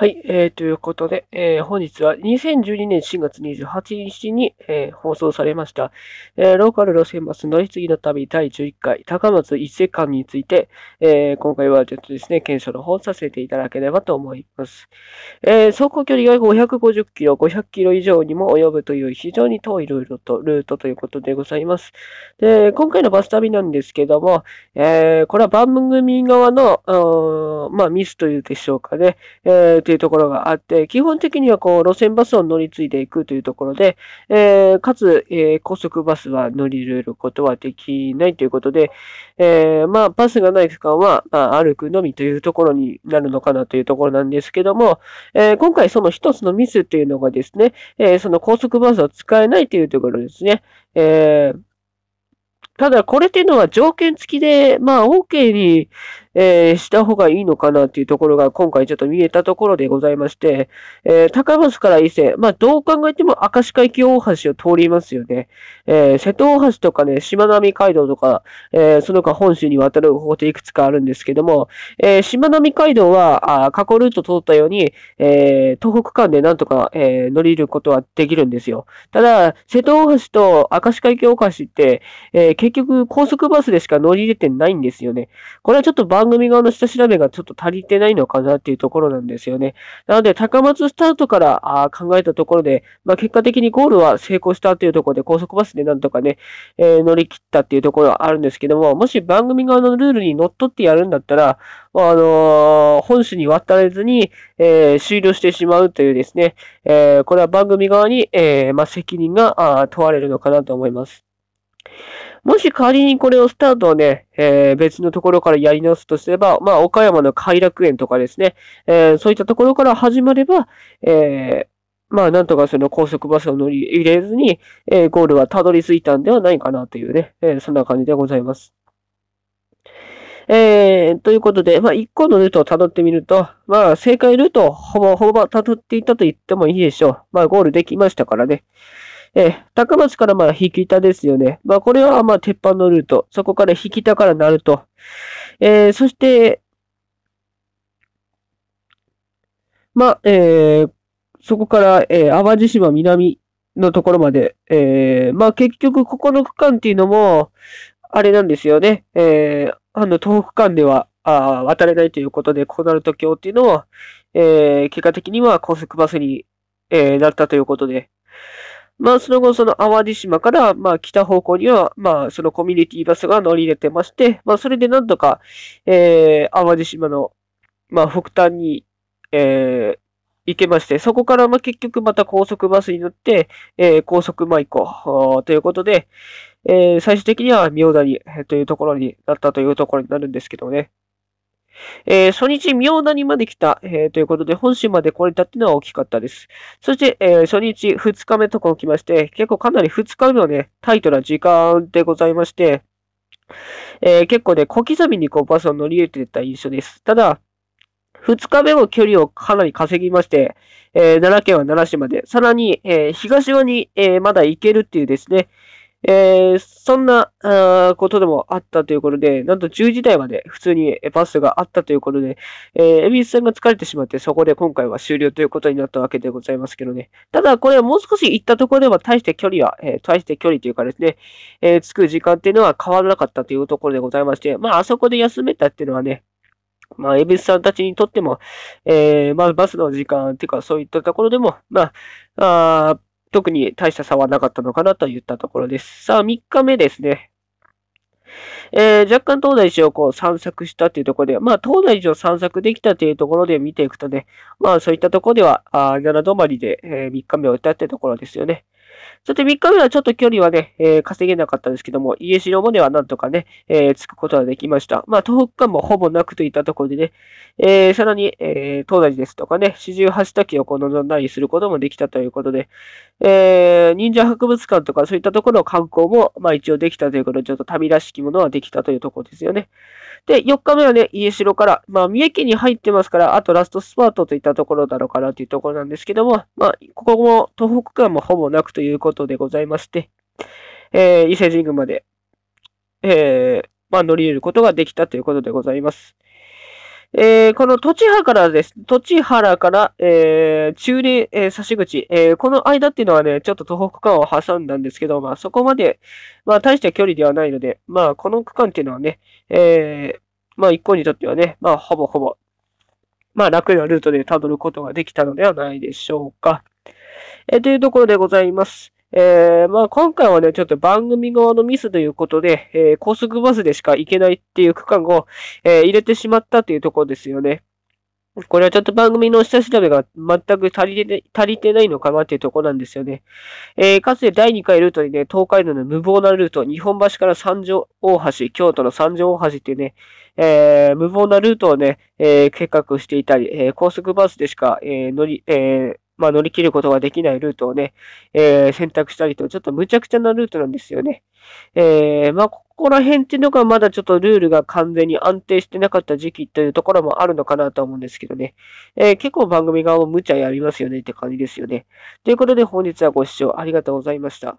はい、えー、ということで、えー、本日は2012年4月28日に、えー、放送されました、えー、ローカル路線バス乗り継ぎの旅第11回高松一世間について、えー、今回はちょっとですね、検証の方させていただければと思います。えー、走行距離が550キロ、500キロ以上にも及ぶという非常に遠いルートとルートということでございます。で、今回のバス旅なんですけども、えー、これは番組側の、まあ、ミスというでしょうかね、えーというところがあって、基本的にはこう、路線バスを乗り継いでいくというところで、えー、かつ、えー、高速バスは乗り入れることはできないということで、えー、まあ、バスがない区間は、まあ、歩くのみというところになるのかなというところなんですけども、え今回その一つのミスというのがですね、えその高速バスを使えないというところですね、えただ、これっていうのは条件付きで、まあ、OK に、えー、した方がいいのかなっていうところが今回ちょっと見えたところでございまして、えー、高松から伊勢、まあ、どう考えても明石海峡大橋を通りますよね。えー、瀬戸大橋とかね、しまなみ海道とか、えその他本州に渡る方法っていくつかあるんですけども、えしまなみ海道は、あ過去ルート通ったように、え東北間でなんとか、え乗り入ることはできるんですよ。ただ、瀬戸大橋と明石海峡大橋って、え結局高速バスでしか乗り入れてないんですよね。これはちょっと番組側の下調べがちょっと足りてないのかなっていうところなんですよね。なので、高松スタートからあ考えたところで、まあ、結果的にゴールは成功したというところで、高速バスでなんとかね、えー、乗り切ったっていうところはあるんですけども、もし番組側のルールにのっとってやるんだったら、まあ、あのー、本州に渡れずに、えー、終了してしまうというですね、えこれは番組側に、えまあ、責任が問われるのかなと思います。もし仮にこれをスタートをね、えー、別のところからやり直すとすれば、まあ、岡山の偕楽園とかですね、えー、そういったところから始まれば、えー、まあ、なんとかその高速バスを乗り入れずに、えー、ゴールはたどり着いたんではないかなというね、えー、そんな感じでございます。えー、ということで、まあ、一個のルートを辿ってみると、まあ、正解ルートをほぼほぼ辿っていたと言ってもいいでしょう。まあ、ゴールできましたからね。えー、高松からまあ、引田ですよね。まあ、これはまあ、鉄板のルート。そこから引田から鳴と。えー、そして、まあ、えー、そこから、えー、淡路島南のところまで、えー、まあ、結局、ここの区間っていうのも、あれなんですよね。えー、あの、東北間では、あ渡れないということで、こうなると今日っていうのは、えー、結果的には高速バスに、えー、なったということで、まあ、その後、その淡路島から、まあ、北方向には、まあ、そのコミュニティバスが乗り入れてまして、まあ、それでなんとか、えー、淡路島の、まあ、北端に、えー、行けまして、そこから、まあ、結局また高速バスに乗って、えー、高速舞子ということで、えー、最終的には、明田に、というところになったというところになるんですけどね。えー、初日、妙なにまで来た、えー、ということで、本州まで来れたっていうのは大きかったです。そして、えー、初日、二日目とか起きまして、結構かなり二日目はね、タイトな時間でございまして、え結構ね、小刻みにこうバスを乗り入れてた印象です。ただ、二日目も距離をかなり稼ぎまして、えー、奈良県は奈良市まで、さらに、えー、東側に、えー、まだ行けるっていうですね、えー、そんなあことでもあったということで、なんと10時台まで普通にバスがあったということで、えー、エビスさんが疲れてしまって、そこで今回は終了ということになったわけでございますけどね。ただ、これはもう少し行ったところでは、大して距離は、えー、大して距離というかですね、えー、着く時間っていうのは変わらなかったというところでございまして、まあ、あそこで休めたっていうのはね、まあ、エビスさんたちにとっても、えー、まあ、バスの時間っていうか、そういったところでも、まあ、あ特に大した差はなかったのかなといったところです。さあ、3日目ですね。えー、若干東大寺をこう散策したというところで、まあ、東大寺を散策できたというところで見ていくとね、まあ、そういったところでは、あ7止まりで、えー、3日目を歌ったというところですよね。さて、3日目はちょっと距離はね、えー、稼げなかったですけども、家城もではなんとかね、えー、着くことができました。まあ、東北間もほぼなくといったところでね、えー、さらに、え東大寺ですとかね、四十八滝をこう望んだりすることもできたということで、えー、忍者博物館とかそういったところの観光も、まあ一応できたということで、ちょっと旅らしきものはできたというところですよね。で、4日目はね、家城から、まあ三重県に入ってますから、あとラストスパートといったところだろうかなというところなんですけども、まあ、ここも東北間もほぼなくということでございまして、えー、伊勢神宮まで、えー、まあ乗り入れることができたということでございます。えー、この土地原からです。土地原から、えー、中林、えー、差し口、えー、この間っていうのはね、ちょっと東北間を挟んだんですけど、まあそこまで、まあ大した距離ではないので、まあこの区間っていうのはね、えー、まあ一個にとってはね、まあほぼほぼ、まあ楽なルートで辿ることができたのではないでしょうか。えー、というところでございます。えー、まあ今回はね、ちょっと番組側のミスということで、えー、高速バスでしか行けないっていう区間を、えー、入れてしまったというところですよね。これはちょっと番組の下調べが全く足りて足りてないのかなっていうとこなんですよね。えー、かつて第2回ルートにね、東海道の無謀なルート、日本橋から三条大橋、京都の三条大橋っていうね、えー、無謀なルートをね、えー、計画していたり、え高速バスでしか、え乗り、えまあ、乗り切ることができないルートをね、えー、選択したりと、ちょっとむちゃくちゃなルートなんですよね。えー、まあ、ここら辺っていうのがまだちょっとルールが完全に安定してなかった時期というところもあるのかなと思うんですけどね。えー、結構番組側も無茶やりますよねって感じですよね。ということで本日はご視聴ありがとうございました。